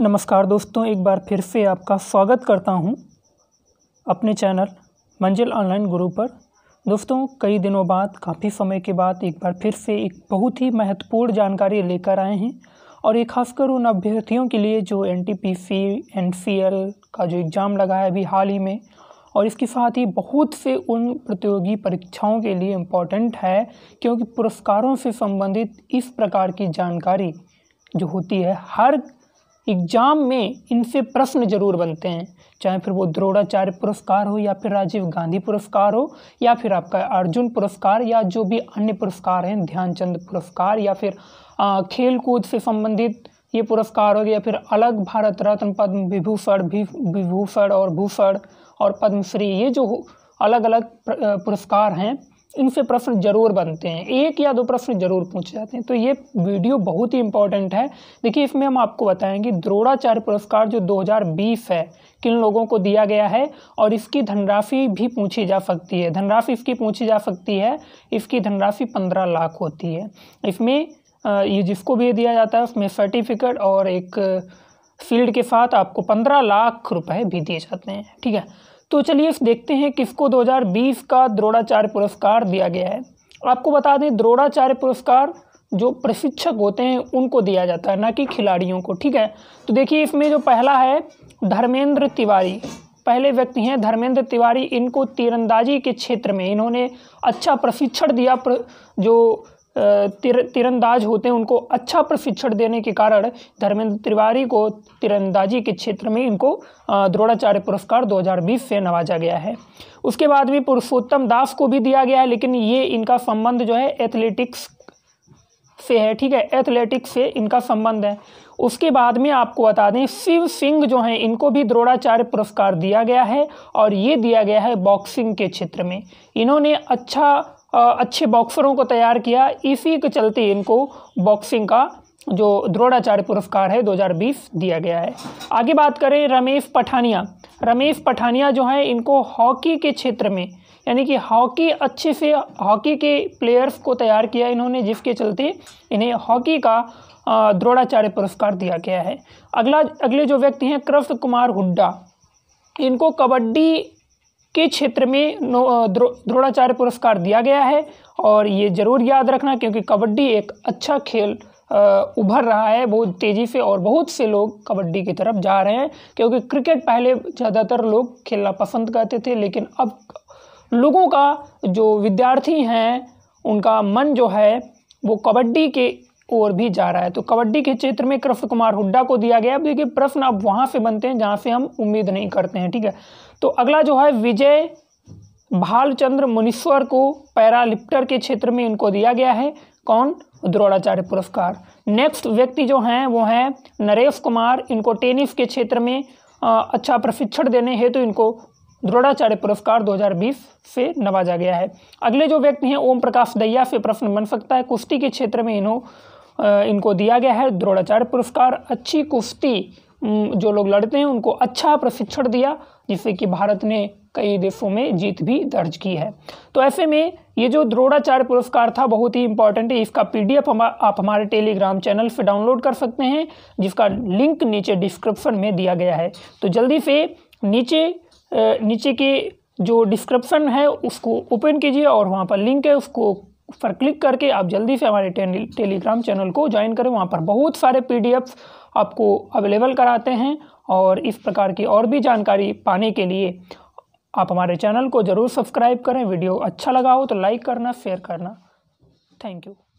नमस्कार दोस्तों एक बार फिर से आपका स्वागत करता हूं अपने चैनल मंजिल ऑनलाइन गुरु पर दोस्तों कई दिनों बाद काफ़ी समय के बाद एक बार फिर से एक बहुत ही महत्वपूर्ण जानकारी लेकर आए हैं और ये खासकर उन अभ्यर्थियों के लिए जो N T P C N C L का जो एग्ज़ाम लगा है अभी हाल ही में और इसके साथ ही बहुत से उन प्रतियोगी परीक्षाओं के लिए इम्पॉर्टेंट है क्योंकि पुरस्कारों से संबंधित इस प्रकार की जानकारी जो होती है हर एग्जाम में इनसे प्रश्न जरूर बनते हैं चाहे फिर वो द्रोणाचार्य पुरस्कार हो या फिर राजीव गांधी पुरस्कार हो या फिर आपका अर्जुन पुरस्कार या जो भी अन्य पुरस्कार हैं ध्यानचंद पुरस्कार या फिर खेल कूद से संबंधित ये पुरस्कार हो या फिर अलग भारत रत्न पद्म विभूषण विभूषण और भूषण और पद्मश्री ये जो अलग अलग पुरस्कार हैं इनसे प्रश्न जरूर बनते हैं एक या दो प्रश्न जरूर पूछे जाते हैं तो ये वीडियो बहुत ही इंपॉर्टेंट है देखिए इसमें हम आपको बताएंगे द्रोड़ाचार्य पुरस्कार जो 2020 है किन लोगों को दिया गया है और इसकी धनराशि भी पूछी जा सकती है धनराशि इसकी पूछी जा सकती है इसकी धनराशि पंद्रह लाख होती है इसमें ये जिसको भी दिया जाता है उसमें सर्टिफिकेट और एक फील्ड के साथ आपको पंद्रह लाख रुपए भी दिए जाते हैं ठीक है तो चलिए देखते हैं किसको 2020 का द्रोणाचार्य पुरस्कार दिया गया है आपको बता दें द्रोणाचार्य पुरस्कार जो प्रशिक्षक होते हैं उनको दिया जाता है ना कि खिलाड़ियों को ठीक है तो देखिए इसमें जो पहला है धर्मेंद्र तिवारी पहले व्यक्ति हैं धर्मेंद्र तिवारी इनको तीरंदाजी के क्षेत्र में इन्होंने अच्छा प्रशिक्षण दिया प्र, जो तिर तिरंदाज होते हैं उनको अच्छा प्रशिक्षण देने के कारण धर्मेंद्र तिवारी को तिरंदाजी के क्षेत्र में इनको द्रोणाचार्य पुरस्कार 2020 से नवाजा गया है उसके बाद भी पुरुषोत्तम दास को भी दिया गया है लेकिन ये इनका संबंध जो है एथलेटिक्स से है ठीक है एथलेटिक्स से इनका संबंध है उसके बाद में आपको बता दें शिव सिंह जो हैं इनको भी द्रोणाचार्य पुरस्कार दिया गया है और ये दिया गया है बॉक्सिंग के क्षेत्र में इन्होंने अच्छा अच्छे बॉक्सरों को तैयार किया इसी के चलते इनको बॉक्सिंग का जो द्रोणाचार्य पुरस्कार है 2020 दिया गया है आगे बात करें रमेश पठानिया रमेश पठानिया जो है इनको हॉकी के क्षेत्र में यानी कि हॉकी अच्छे से हॉकी के प्लेयर्स को तैयार किया इन्होंने जिसके चलते इन्हें हॉकी का द्रोणाचार्य पुरस्कार दिया गया है अगला अगले जो व्यक्ति हैं कृष्ण कुमार हुड्डा इनको कबड्डी के क्षेत्र में नो द्रोणाचार्य पुरस्कार दिया गया है और ये ज़रूर याद रखना क्योंकि कबड्डी एक अच्छा खेल उभर रहा है बहुत तेज़ी से और बहुत से लोग कबड्डी की तरफ जा रहे हैं क्योंकि क्रिकेट पहले ज़्यादातर लोग खेलना पसंद करते थे लेकिन अब लोगों का जो विद्यार्थी हैं उनका मन जो है वो कबड्डी के ओर भी जा रहा है तो कबड्डी के क्षेत्र में कृष्ण कुमार हुड्डा को दिया गया अब देखिए प्रश्न अब वहाँ से बनते हैं जहाँ से हम उम्मीद नहीं करते हैं ठीक है तो अगला जो है विजय भालचंद्र मुनीश्वर को पैरालिप्टर के क्षेत्र में इनको दिया गया है कौन द्रोणाचार्य पुरस्कार नेक्स्ट व्यक्ति जो हैं वो हैं नरेश कुमार इनको टेनिस के क्षेत्र में आ, अच्छा प्रशिक्षण देने हेतु तो इनको द्रोणाचार्य पुरस्कार 2020 से नवाजा गया है अगले जो व्यक्ति हैं ओम प्रकाश दैया से प्रश्न बन सकता है कुश्ती के क्षेत्र में इन्हों इनको दिया गया है द्रोणाचार्य पुरस्कार अच्छी कुश्ती जो लोग लड़ते हैं उनको अच्छा प्रशिक्षण दिया जिससे कि भारत ने कई देशों में जीत भी दर्ज की है तो ऐसे में ये जो द्रोणाचार्य पुरस्कार था बहुत ही इंपॉर्टेंट है इसका पीडीएफ हम आप हमारे टेलीग्राम चैनल से डाउनलोड कर सकते हैं जिसका लिंक नीचे डिस्क्रिप्शन में दिया गया है तो जल्दी से नीचे नीचे के जो डिस्क्रिप्शन है उसको ओपन कीजिए और वहाँ पर लिंक है उसको पर क्लिक करके आप जल्दी से हमारे टेलीग्राम चैनल को ज्वाइन करें वहाँ पर बहुत सारे पी आपको अवेलेबल कराते हैं और इस प्रकार की और भी जानकारी पाने के लिए आप हमारे चैनल को ज़रूर सब्सक्राइब करें वीडियो अच्छा लगा हो तो लाइक करना शेयर करना थैंक यू